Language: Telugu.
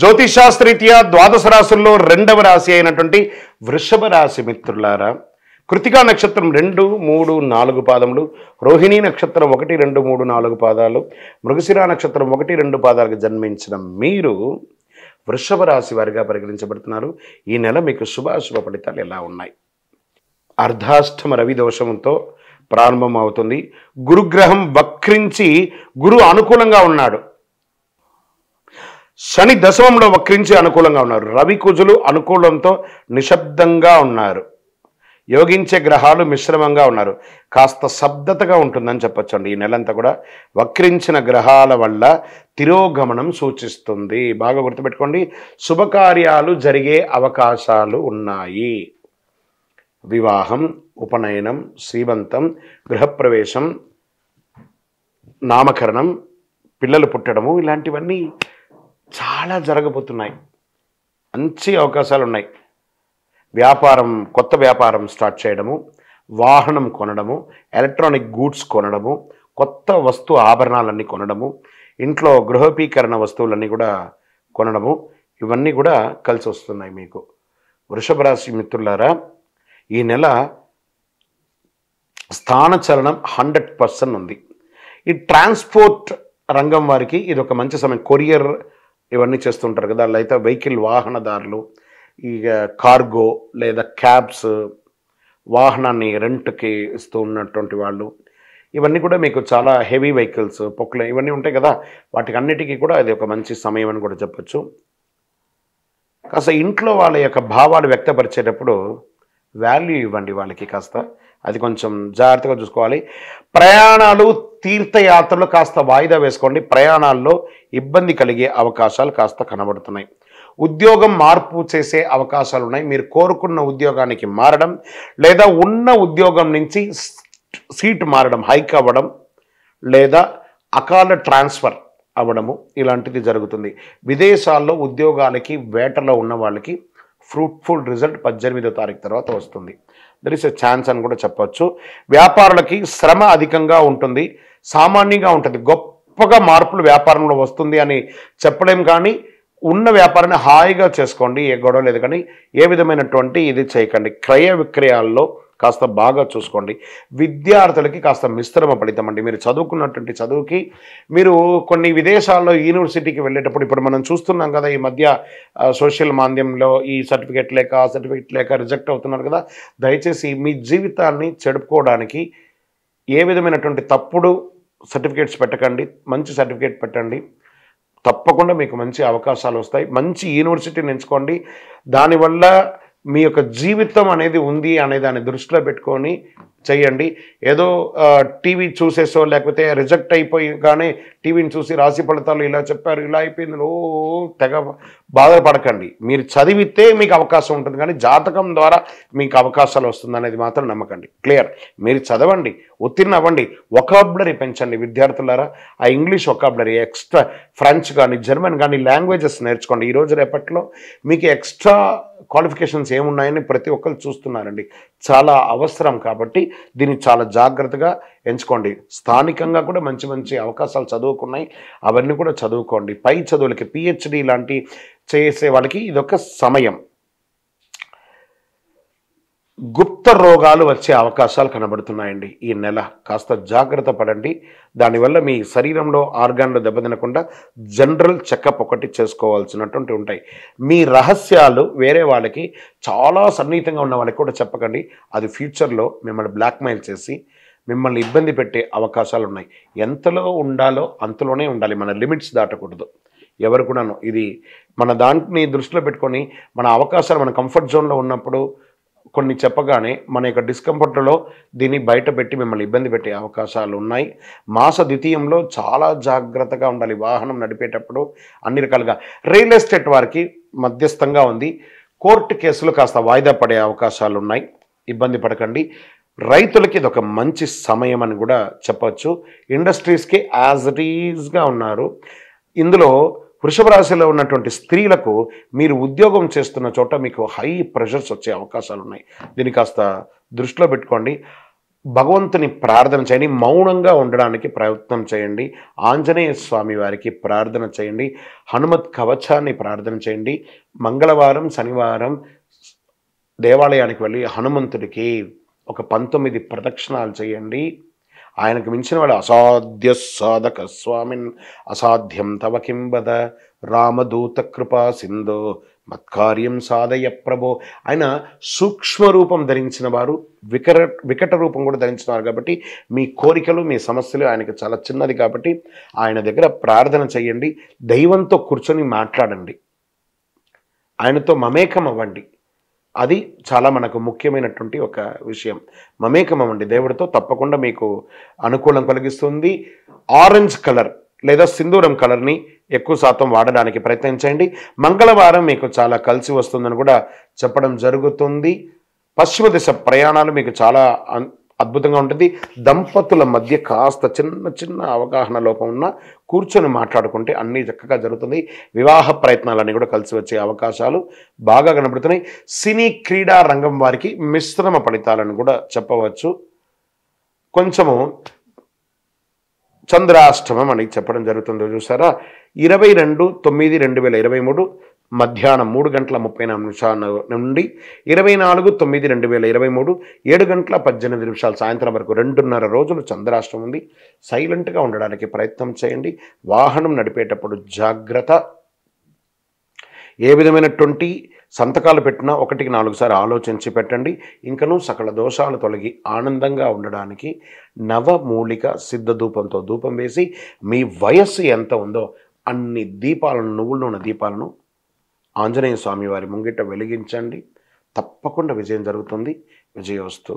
జ్యోతిషాస్త్రీత్యా ద్వాదశ రాశుల్లో రెండవ రాశి అయినటువంటి వృషభ రాశి మిత్రులారా కృతికా నక్షత్రం రెండు మూడు నాలుగు పాదములు రోహిణీ నక్షత్రం ఒకటి రెండు మూడు నాలుగు పాదాలు మృగశిరా నక్షత్రం ఒకటి రెండు పాదాలకు జన్మించిన మీరు వృషభ రాశి వారిగా పరిగణించబడుతున్నారు ఈ నెల మీకు శుభాశుభ ఫలితాలు ఎలా ఉన్నాయి అర్ధాష్టమ రవి దోషంతో ప్రారంభం అవుతుంది గురుగ్రహం వక్రించి గురు అనుకూలంగా ఉన్నాడు శని దశమంలో వక్రించి అనుకూలంగా ఉన్నారు రవి కుజులు అనుకూలంతో నిశ్శబ్దంగా ఉన్నారు యోగించే గ్రహాలు మిశ్రమంగా ఉన్నారు కాస్త శబ్దతగా ఉంటుందని చెప్పొచ్చండి ఈ నెలంతా కూడా వక్రించిన గ్రహాల వల్ల తిరోగమనం సూచిస్తుంది బాగా గుర్తుపెట్టుకోండి శుభకార్యాలు జరిగే అవకాశాలు ఉన్నాయి వివాహం ఉపనయనం శ్రీవంతం గృహప్రవేశం నామకరణం పిల్లలు పుట్టడము ఇలాంటివన్నీ చాలా జరగబోతున్నాయి మంచి అవకాశాలు ఉన్నాయి వ్యాపారం కొత్త వ్యాపారం స్టార్ట్ చేయడము వాహనం కొనడము ఎలక్ట్రానిక్ గూడ్స్ కొనడము కొత్త వస్తు ఆభరణాలన్నీ కొనడము ఇంట్లో గృహోపీకరణ వస్తువులన్నీ కూడా కొనడము ఇవన్నీ కూడా కలిసి వస్తున్నాయి మీకు వృషభ రాశి మిత్రులారా ఈ నెల స్థాన చలనం హండ్రెడ్ పర్సెంట్ ఉంది ఈ ట్రాన్స్పోర్ట్ రంగం వారికి ఇది ఒక మంచి సమయం కొరియర్ ఇవన్నీ చేస్తుంటారు కదా లేకపోతే వెహికల్ వాహనదారులు ఇక కార్గో లేదా క్యాబ్స్ వాహనాన్ని రెంట్కి ఇస్తూ ఉన్నటువంటి వాళ్ళు ఇవన్నీ కూడా మీకు చాలా హెవీ వెహికల్స్ పొక్కులు ఇవన్నీ ఉంటాయి కదా వాటికి అన్నిటికీ కూడా అది ఒక మంచి సమయం అని కూడా చెప్పచ్చు కాస్త ఇంట్లో వాళ్ళ యొక్క భావాలు వ్యక్తపరిచేటప్పుడు వాల్యూ ఇవ్వండి వాళ్ళకి కాస్త అది కొంచెం జాగ్రత్తగా చూసుకోవాలి ప్రయాణాలు తీర్థయాత్రలు కాస్త వాయిదా వేసుకోండి ప్రయాణాల్లో ఇబ్బంది కలిగే అవకాశాలు కాస్త కనబడుతున్నాయి ఉద్యోగం మార్పు చేసే అవకాశాలు ఉన్నాయి మీరు కోరుకున్న ఉద్యోగానికి మారడం లేదా ఉన్న ఉద్యోగం నుంచి సీట్ మారడం హైక్ అవ్వడం లేదా అకాల ట్రాన్స్ఫర్ అవ్వడము ఇలాంటిది జరుగుతుంది విదేశాల్లో ఉద్యోగాలకి వేటలో ఉన్న వాళ్ళకి ఫ్రూట్ఫుల్ రిజల్ట్ పద్దెనిమిదో తారీఖు తర్వాత వస్తుంది దర్ ఇస్ ఎ ఛాన్స్ అని కూడా చెప్పచ్చు వ్యాపారులకి శ్రమ అధికంగా ఉంటుంది సామాన్యంగా ఉంటుంది గొప్పగా మార్పులు వ్యాపారంలో వస్తుంది అని చెప్పలేం కానీ ఉన్న వ్యాపారాన్ని హాయిగా చేసుకోండి ఏ గొడవ లేదు కానీ ఏ విధమైనటువంటి ఇది చేయకండి క్రయ విక్రయాల్లో కాస్త బాగా చూసుకోండి విద్యార్థులకి కాస్త మిశ్రమ ఫలితం అండి మీరు చదువుకున్నటువంటి చదువుకి మీరు కొన్ని విదేశాల్లో యూనివర్సిటీకి వెళ్ళేటప్పుడు ఇప్పుడు మనం చూస్తున్నాం కదా ఈ మధ్య సోషల్ మాంద్యంలో ఈ సర్టిఫికెట్ లేక ఆ లేక రిజెక్ట్ అవుతున్నారు కదా దయచేసి మీ జీవితాన్ని చెడుపుకోవడానికి ఏ విధమైనటువంటి తప్పుడు సర్టిఫికేట్స్ పెట్టకండి మంచి సర్టిఫికేట్ పెట్టండి తప్పకుండా మీకు మంచి అవకాశాలు వస్తాయి మంచి యూనివర్సిటీని ఎంచుకోండి దానివల్ల మీ యొక్క జీవితం అనేది ఉంది అనే దాన్ని దృష్టిలో పెట్టుకొని చేయండి ఏదో టీవీ చూసేసో లేకపోతే రిజెక్ట్ అయిపోయి కానీ టీవీని చూసి రాశి ఫలితాలు ఇలా చెప్పారు ఇలా అయిపోయింది ఓ తెగ బాధపడకండి మీరు చదివితే మీకు అవకాశం ఉంటుంది కానీ జాతకం ద్వారా మీకు అవకాశాలు వస్తుందనేది మాత్రం నమ్మకండి క్లియర్ మీరు చదవండి ఉత్తీర్ణ అవ్వండి ఒకాబ్లరీ పెంచండి విద్యార్థులారా ఆ ఇంగ్లీష్ ఒకాబ్లరీ ఎక్స్ట్రా ఫ్రెంచ్ కానీ జర్మన్ కానీ లాంగ్వేజెస్ నేర్చుకోండి ఈరోజు రేపట్లో మీకు ఎక్స్ట్రా క్వాలిఫికేషన్స్ ఏమున్నాయని ప్రతి ఒక్కరు చూస్తున్నారండి చాలా అవసరం కాబట్టి దీన్ని చాలా జాగ్రత్తగా ఎంచుకోండి స్థానికంగా కూడా మంచి మంచి అవకాశాలు చదువుకున్నాయి అవన్నీ కూడా చదువుకోండి పై చదువులకి పిహెచ్డి లాంటి చేసే వాళ్ళకి ఇదొక సమయం గుప్త రోగాలు వచ్చే అవకాశాలు కనబడుతున్నాయండి ఈ నెల కాస్త జాగ్రత్త పడండి దానివల్ల మీ శరీరంలో ఆర్గాన్లు దెబ్బతినకుండా జనరల్ చెకప్ ఒకటి చేసుకోవాల్సినటువంటి ఉంటాయి మీ రహస్యాలు వేరే వాళ్ళకి చాలా సన్నిహితంగా ఉన్న వాళ్ళకి కూడా చెప్పకండి అది ఫ్యూచర్లో మిమ్మల్ని బ్లాక్మెయిల్ చేసి మిమ్మల్ని ఇబ్బంది పెట్టే అవకాశాలు ఉన్నాయి ఎంతలో ఉండాలో అంతలోనే ఉండాలి మన లిమిట్స్ దాటకూడదు ఎవరు కూడాను ఇది మన దాంట్ని దృష్టిలో పెట్టుకొని మన అవకాశాలు మన కంఫర్ట్ జోన్లో ఉన్నప్పుడు కొన్ని చెప్పగానే మన యొక్క డిస్కంఫర్ట్లో దీన్ని బయట పెట్టి మిమ్మల్ని ఇబ్బంది పెట్టే అవకాశాలు ఉన్నాయి మాస ద్వితీయంలో చాలా జాగ్రత్తగా ఉండాలి వాహనం నడిపేటప్పుడు అన్ని రకాలుగా రియల్ ఎస్టేట్ వారికి మధ్యస్థంగా ఉంది కోర్టు కేసులు కాస్త వాయిదా పడే అవకాశాలు ఉన్నాయి ఇబ్బంది పడకండి రైతులకి ఇది ఒక మంచి సమయం అని కూడా చెప్పచ్చు ఇండస్ట్రీస్కి యాజ్ ఇట్ ఈజ్గా ఉన్నారు ఇందులో వృషభ రాశిలో ఉన్నటువంటి స్త్రీలకు మీరు ఉద్యోగం చేస్తున్న చోట మీకు హై ప్రెషర్స్ వచ్చే అవకాశాలు ఉన్నాయి దీన్ని కాస్త దృష్టిలో పెట్టుకోండి భగవంతుని ప్రార్థన చేయండి మౌనంగా ఉండడానికి ప్రయత్నం చేయండి ఆంజనేయ స్వామి వారికి ప్రార్థన చేయండి హనుమత్ కవచాన్ని ప్రార్థన చేయండి మంగళవారం శనివారం దేవాలయానికి వెళ్ళి హనుమంతుడికి ఒక పంతొమ్మిది ప్రదక్షిణాలు చేయండి ఆయనకు మించిన వాడు అసాధ్య సాధక స్వామిన్ అసాధ్యం తవ కింబద రామదూత కృపా సింధో మత్కార్యం సాధయ ప్రభో ఆయన సూక్ష్మ రూపం ధరించిన వారు వికర వికట రూపం కూడా వారు కాబట్టి మీ కోరికలు మీ సమస్యలు ఆయనకు చాలా చిన్నది కాబట్టి ఆయన దగ్గర ప్రార్థన చేయండి దైవంతో కూర్చొని మాట్లాడండి ఆయనతో మమేకం అవ్వండి అది చాలా మనకు ముఖ్యమైనటువంటి ఒక విషయం మమేకమం అండి దేవుడితో తప్పకుండా మీకు అనుకూలం కలిగిస్తుంది ఆరెంజ్ కలర్ లేదా సింధూరం కలర్ని ఎక్కువ శాతం వాడడానికి ప్రయత్నించండి మంగళవారం మీకు చాలా కలిసి వస్తుందని కూడా చెప్పడం జరుగుతుంది పశ్చిమ దిశ ప్రయాణాలు మీకు చాలా అద్భుతంగా ఉంటుంది దంపతుల మధ్య కాస్త చిన్న చిన్న అవగాహన లోపం ఉన్న కూర్చొని మాట్లాడుకుంటే అన్నీ చక్కగా జరుగుతుంది వివాహ ప్రయత్నాలన్నీ కూడా కలిసి వచ్చే అవకాశాలు బాగా కనబడుతున్నాయి సినీ క్రీడా రంగం వారికి మిశ్రమ ఫలితాలను కూడా చెప్పవచ్చు కొంచెము చంద్రాష్టమం అని చెప్పడం జరుగుతుంది చూసారా ఇరవై రెండు తొమ్మిది రెండు వేల ఇరవై మూడు మధ్యాహ్నం మూడు గంటల ముప్పై నాలుగు నిమిషాల నుండి ఇరవై నాలుగు తొమ్మిది రెండు వేల ఇరవై మూడు ఏడు గంటల పద్దెనిమిది నిమిషాల సాయంత్రం వరకు రెండున్నర రోజులు చంద్రాష్టం ఉంది సైలెంట్గా ఉండడానికి ప్రయత్నం చేయండి వాహనం నడిపేటప్పుడు జాగ్రత్త ఏ విధమైనటువంటి సంతకాలు పెట్టినా ఒకటికి నాలుగు సార్లు ఆలోచించి పెట్టండి ఇంకనూ సకల దోషాలు తొలగి ఆనందంగా ఉండడానికి నవమూలిక సిద్ధ ధూపంతో ధూపం వేసి మీ వయస్సు ఎంత ఉందో అన్ని దీపాలను నువ్వుల నూనె దీపాలను ఆంజనేయ స్వామి వారి ముంగిట వెలిగించండి తప్పకుండా విజయం జరుగుతుంది విజయోస్తు